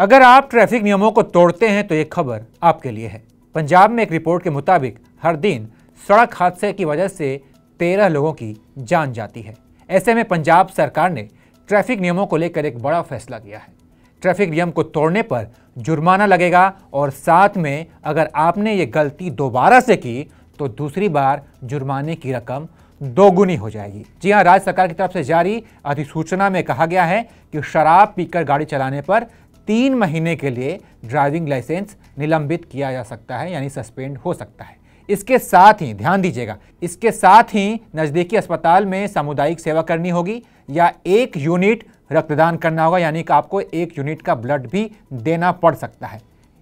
अगर आप ट्रैफिक नियमों को तोड़ते हैं तो ये खबर आपके लिए है पंजाब में एक रिपोर्ट के मुताबिक हर दिन सड़क हादसे की वजह से तेरह लोगों की जान जाती है ऐसे में पंजाब सरकार ने ट्रैफिक नियमों को लेकर एक बड़ा फैसला किया है ट्रैफिक नियम को तोड़ने पर जुर्माना लगेगा और साथ में अगर आपने ये गलती दोबारा से की तो दूसरी बार जुर्माने की रकम दोगुनी हो जाएगी जी हाँ राज्य सरकार की तरफ से जारी अधिसूचना में कहा गया है कि शराब पीकर गाड़ी चलाने पर तीन महीने के लिए ड्राइविंग लाइसेंस निलंबित किया जा सकता है यानी सस्पेंड हो सकता है इसके साथ ही ध्यान दीजिएगा इसके साथ ही नज़दीकी अस्पताल में सामुदायिक सेवा करनी होगी या एक यूनिट रक्तदान करना होगा यानी कि आपको एक यूनिट का ब्लड भी देना पड़ सकता है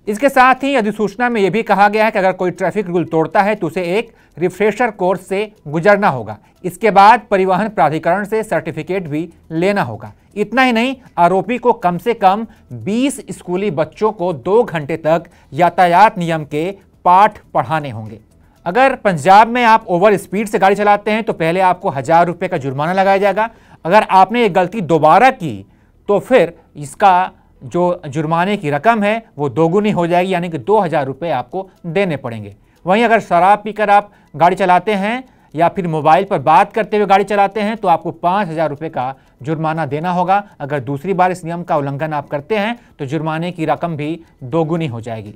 इसके साथ ही अधिसूचना में यह भी कहा गया है कि अगर कोई ट्रैफिक रूल तोड़ता है तो उसे एक रिफ्रेशर कोर्स से गुजरना होगा इसके बाद परिवहन प्राधिकरण से सर्टिफिकेट भी लेना होगा इतना ही नहीं आरोपी को कम से कम 20 स्कूली बच्चों को दो घंटे तक यातायात नियम के पाठ पढ़ाने होंगे अगर पंजाब में आप ओवर स्पीड से गाड़ी चलाते हैं तो पहले आपको हज़ार रुपये का जुर्माना लगाया जाएगा अगर आपने ये गलती दोबारा की तो फिर इसका जो जुर्माने की रकम है वो दोगुनी हो जाएगी यानी कि दो हज़ार रुपये आपको देने पड़ेंगे वहीं अगर शराब पीकर आप गाड़ी चलाते हैं या फिर मोबाइल पर बात करते हुए गाड़ी चलाते हैं तो आपको पाँच हज़ार रुपये का जुर्माना देना होगा अगर दूसरी बार इस नियम का उल्लंघन आप करते हैं तो जुर्माने की रकम भी दोगुनी हो जाएगी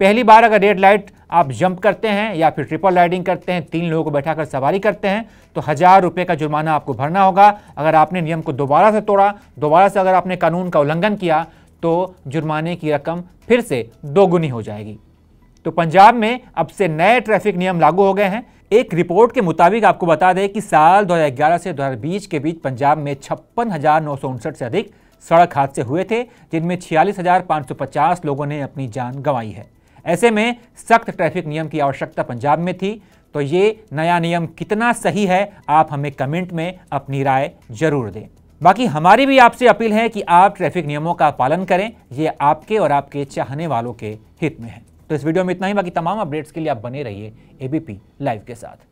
पहली बार अगर रेड लाइट आप जंप करते हैं या फिर ट्रिपल राइडिंग करते हैं तीन लोगों को बैठाकर सवारी करते हैं तो हज़ार रुपये का जुर्माना आपको भरना होगा अगर आपने नियम को दोबारा से तोड़ा दोबारा से अगर आपने कानून का उल्लंघन किया तो जुर्माने की रकम फिर से दोगुनी हो जाएगी तो पंजाब में अब से नए ट्रैफिक नियम लागू हो गए हैं एक रिपोर्ट के मुताबिक आपको बता दें कि साल 2011 से 2020 के बीच पंजाब में छप्पन से अधिक सड़क हादसे हुए थे जिनमें छियालीस लोगों ने अपनी जान गंवाई है ऐसे में सख्त ट्रैफिक नियम की आवश्यकता पंजाब में थी तो ये नया नियम कितना सही है आप हमें कमेंट में अपनी राय जरूर दें बाकी हमारी भी आपसे अपील है कि आप ट्रैफिक नियमों का पालन करें ये आपके और आपके चाहने वालों के हित में है तो इस वीडियो में इतना ही बाकी तमाम अपडेट्स के लिए आप बने रहिए एबीपी लाइव के साथ